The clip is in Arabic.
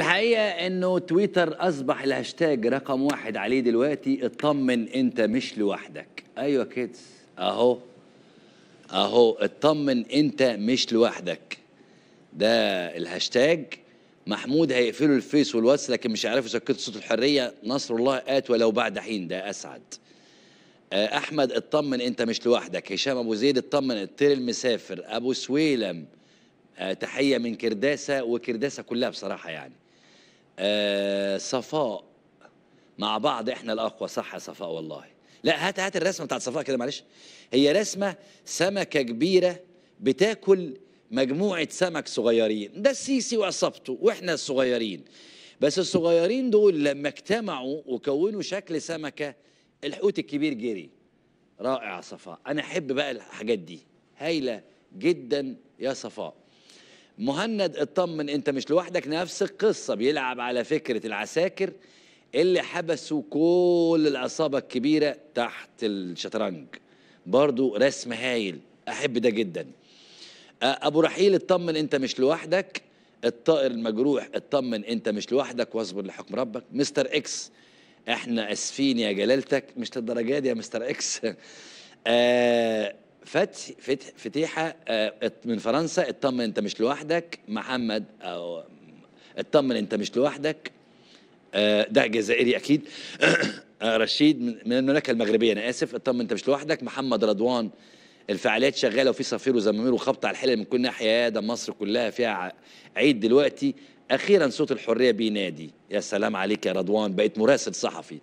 الحقيقة انه تويتر اصبح الهاشتاج رقم واحد عليه دلوقتي اطمن انت مش لوحدك ايوه كيدز اهو اهو اطمن انت مش لوحدك ده الهاشتاج محمود هيقفلوا الفيس والواتس لكن مش هيعرفوا يسكتوا صوت الحرية نصر الله آت ولو بعد حين ده أسعد آه، أحمد اطمن أنت مش لوحدك هشام أبو زيد اطمن الطير المسافر أبو سويلم آه، تحية من كرداسة وكرداسة كلها بصراحة يعني آه، صفاء مع بعض احنا الاقوى صح يا صفاء والله لا هات هات الرسمه بتاعت صفاء كده معلش هي رسمه سمكه كبيره بتاكل مجموعه سمك صغيرين ده السيسي وعصابته واحنا الصغيرين بس الصغيرين دول لما اجتمعوا وكونوا شكل سمكه الحوت الكبير جري رائع صفاء انا احب بقى الحاجات دي هايله جدا يا صفاء مهند اطمن انت مش لوحدك نفس القصه بيلعب على فكره العساكر اللي حبسوا كل العصابه الكبيره تحت الشطرنج برضو رسم هايل احب ده جدا ابو رحيل اطمن انت مش لوحدك الطائر المجروح اطمن انت مش لوحدك واصبر لحكم ربك مستر اكس احنا اسفين يا جلالتك مش للدرجه دي يا مستر اكس آه فتح فتح فتيحه آه، من فرنسا اطمن انت مش لوحدك محمد او اطمن انت مش لوحدك آه، ده جزائري اكيد آه، رشيد من المملكه المغربيه انا اسف اطمن انت مش لوحدك محمد رضوان الفعاليات شغاله وفي صفير وزمامير وخبط على الحلل من كل ناحيه يا ده مصر كلها فيها عيد دلوقتي اخيرا صوت الحريه بينادي يا سلام عليك يا رضوان بقيت مراسل صحفي